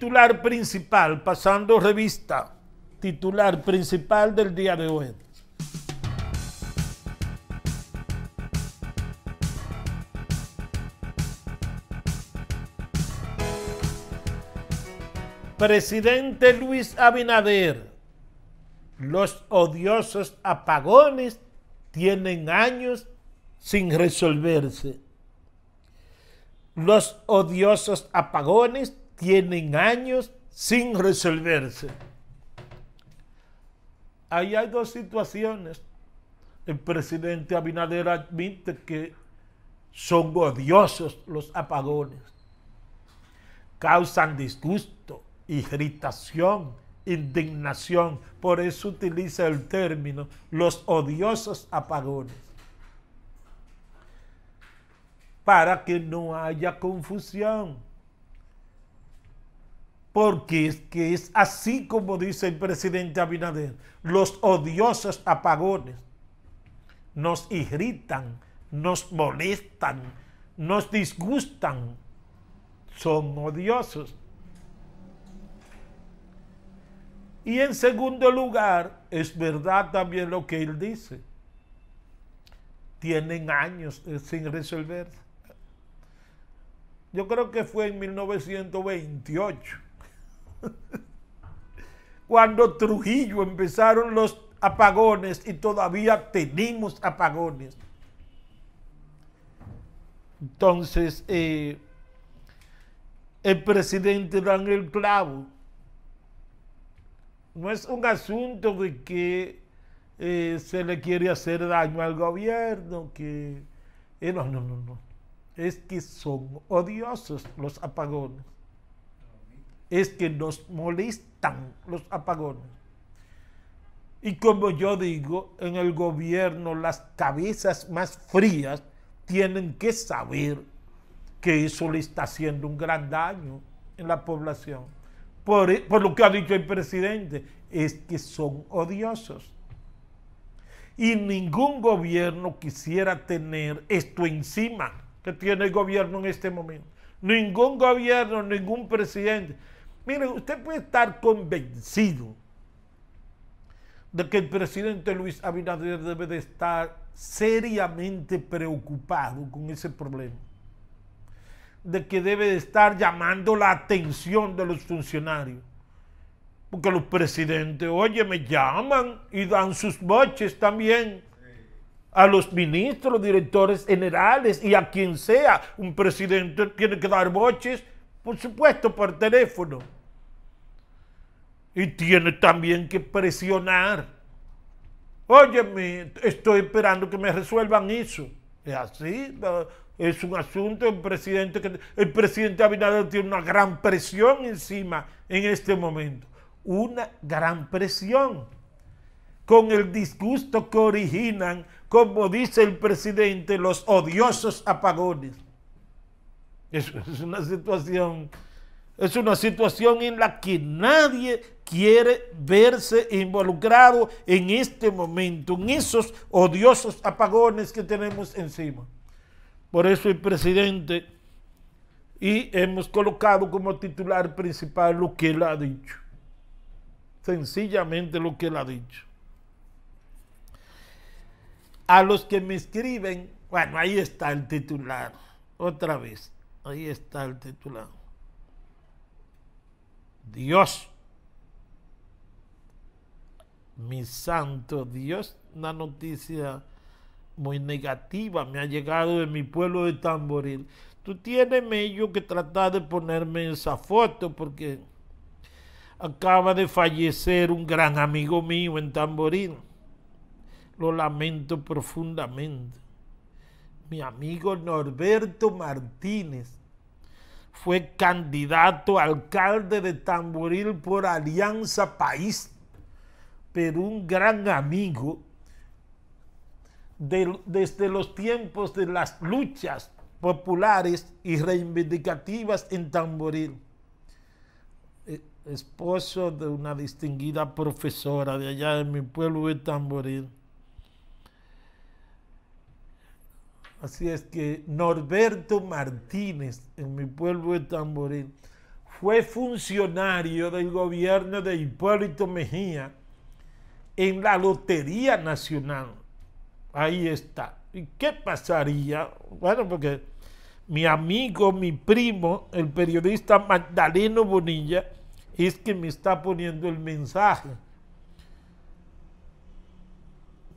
titular principal, pasando revista, titular principal del día de hoy. Presidente Luis Abinader, los odiosos apagones tienen años sin resolverse. Los odiosos apagones tienen años sin resolverse. Ahí hay dos situaciones. El presidente Abinader admite que son odiosos los apagones. Causan disgusto, irritación, indignación. Por eso utiliza el término los odiosos apagones. Para que no haya confusión porque es que es así como dice el presidente Abinader, los odiosos apagones nos irritan, nos molestan, nos disgustan, son odiosos. Y en segundo lugar, es verdad también lo que él dice, tienen años eh, sin resolver. Yo creo que fue en 1928 Cuando Trujillo empezaron los apagones y todavía tenemos apagones. Entonces, eh, el presidente da el clavo. No es un asunto de que eh, se le quiere hacer daño al gobierno, que... Eh, no, no, no, no. Es que son odiosos los apagones es que nos molestan los apagones. Y como yo digo, en el gobierno las cabezas más frías tienen que saber que eso le está haciendo un gran daño en la población. Por, e, por lo que ha dicho el presidente, es que son odiosos. Y ningún gobierno quisiera tener esto encima que tiene el gobierno en este momento. Ningún gobierno, ningún presidente Mire, usted puede estar convencido de que el presidente Luis Abinader debe de estar seriamente preocupado con ese problema, de que debe de estar llamando la atención de los funcionarios, porque los presidentes, oye, me llaman y dan sus boches también a los ministros, directores generales y a quien sea. Un presidente tiene que dar boches por supuesto, por teléfono. Y tiene también que presionar. Óyeme, estoy esperando que me resuelvan eso. Es así, es un asunto el presidente que el presidente Abinader tiene una gran presión encima en este momento, una gran presión. Con el disgusto que originan, como dice el presidente, los odiosos apagones. Es, una situación, es una situación en la que nadie quiere verse involucrado en este momento, en esos odiosos apagones que tenemos encima. Por eso el presidente, y hemos colocado como titular principal lo que él ha dicho. Sencillamente lo que él ha dicho. A los que me escriben, bueno, ahí está el titular, otra vez. Ahí está el titulado. Dios, mi santo Dios, una noticia muy negativa me ha llegado de mi pueblo de Tamboril. Tú tienes medio que tratar de ponerme esa foto porque acaba de fallecer un gran amigo mío en Tamboril. Lo lamento profundamente mi amigo Norberto Martínez fue candidato alcalde de Tamboril por Alianza País, pero un gran amigo desde los tiempos de las luchas populares y reivindicativas en Tamboril. E, esposo de una distinguida profesora de allá de mi pueblo de Tamboril Así es que Norberto Martínez, en mi pueblo de Tamborín, fue funcionario del gobierno de Hipólito Mejía en la Lotería Nacional. Ahí está. ¿Y qué pasaría? Bueno, porque mi amigo, mi primo, el periodista Magdaleno Bonilla, es que me está poniendo el mensaje.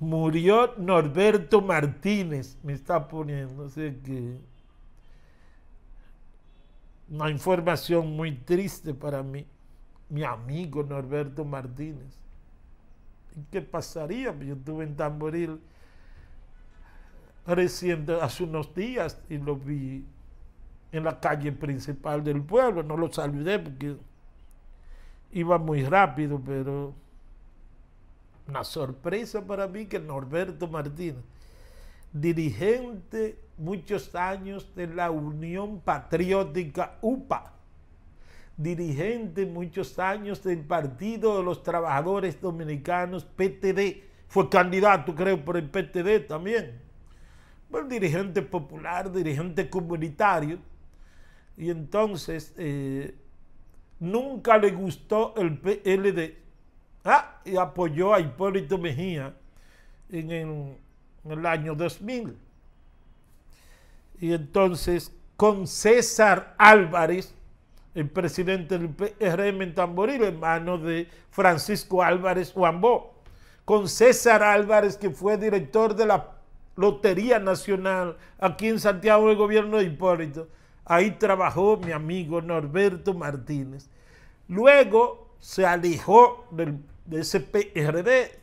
Murió Norberto Martínez, me está poniendo, sé que una información muy triste para mí, mi amigo Norberto Martínez. ¿Qué pasaría? Pues yo estuve en Tamboril recién hace unos días y lo vi en la calle principal del pueblo. No lo saludé porque iba muy rápido, pero una sorpresa para mí que Norberto Martínez, dirigente muchos años de la Unión Patriótica UPA, dirigente muchos años del Partido de los Trabajadores Dominicanos, PTD, fue candidato creo por el PTD también, bueno, dirigente popular, dirigente comunitario, y entonces eh, nunca le gustó el PLD Ah, y apoyó a Hipólito Mejía en el, año 2000. Y entonces, con César Álvarez, el presidente del PRM en Tamboril, hermano de Francisco Álvarez Huambó, con César Álvarez, que fue director de la Lotería Nacional aquí en Santiago del gobierno de Hipólito. Ahí trabajó mi amigo Norberto Martínez. Luego se alejó del de ese PRD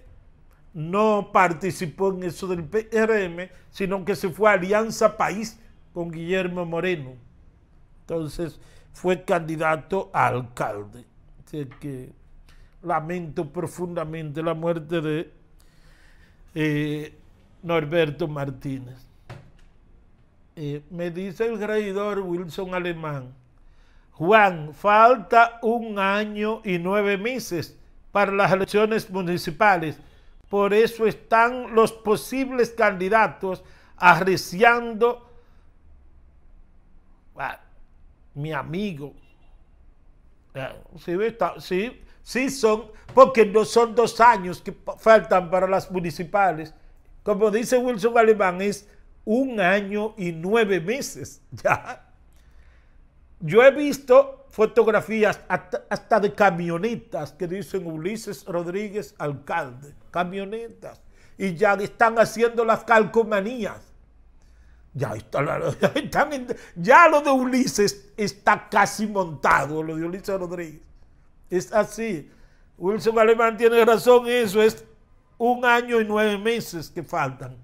no participó en eso del PRM, sino que se fue a Alianza País con Guillermo Moreno. Entonces fue candidato a alcalde. que lamento profundamente la muerte de eh, Norberto Martínez. Eh, me dice el regidor Wilson Alemán, Juan, falta un año y nueve meses para las elecciones municipales. Por eso están los posibles candidatos arreciando mi amigo. Ah, sí, sí, son, porque no son dos años que faltan para las municipales. Como dice Wilson Alemán, es un año y nueve meses ya. Yo he visto fotografías hasta, de camionetas que dicen Ulises Rodríguez, alcalde, camionetas. Y ya están haciendo las calcomanías. Ya, está, ya lo de Ulises está casi montado, lo de Ulises Rodríguez. Es así. Wilson Alemán tiene razón, eso es un año y nueve meses que faltan.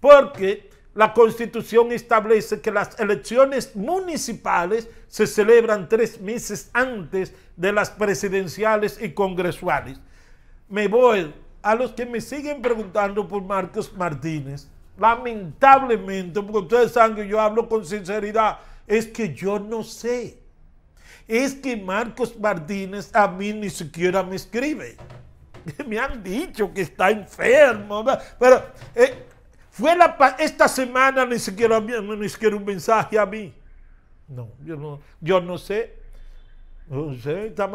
Porque la constitución establece que las elecciones municipales se celebran tres meses antes de las presidenciales y congresuales. Me voy a los que me siguen preguntando por Marcos Martínez. Lamentablemente, porque ustedes saben que yo hablo con sinceridad, es que yo no sé. Es que Marcos Martínez a mí ni siquiera me escribe. Me han dicho que está enfermo, pero... Eh, fue la esta semana ni siquiera, ni siquiera un mensaje a mí. No, yo no, sé. No sé está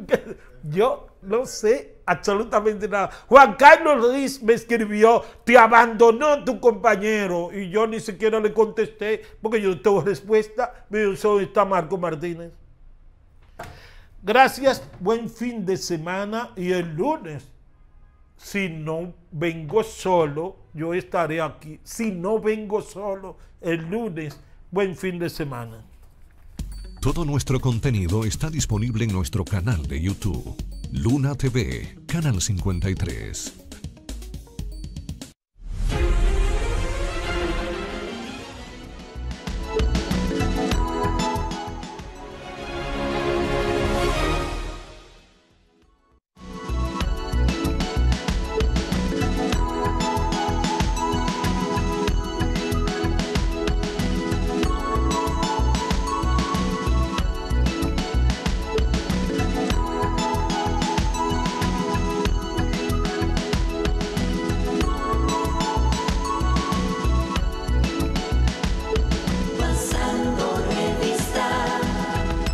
yo no sé absolutamente nada. Juan Carlos Ruiz me escribió, te abandonó tu compañero. Y yo ni siquiera le contesté, porque yo no tengo respuesta. Me dijo, soy está Marco Martínez. Gracias, buen fin de semana y el lunes. Si no vengo solo, yo estaré aquí. Si no vengo solo el lunes, buen fin de semana. Todo nuestro contenido está disponible en nuestro canal de YouTube, Luna TV, Canal 53.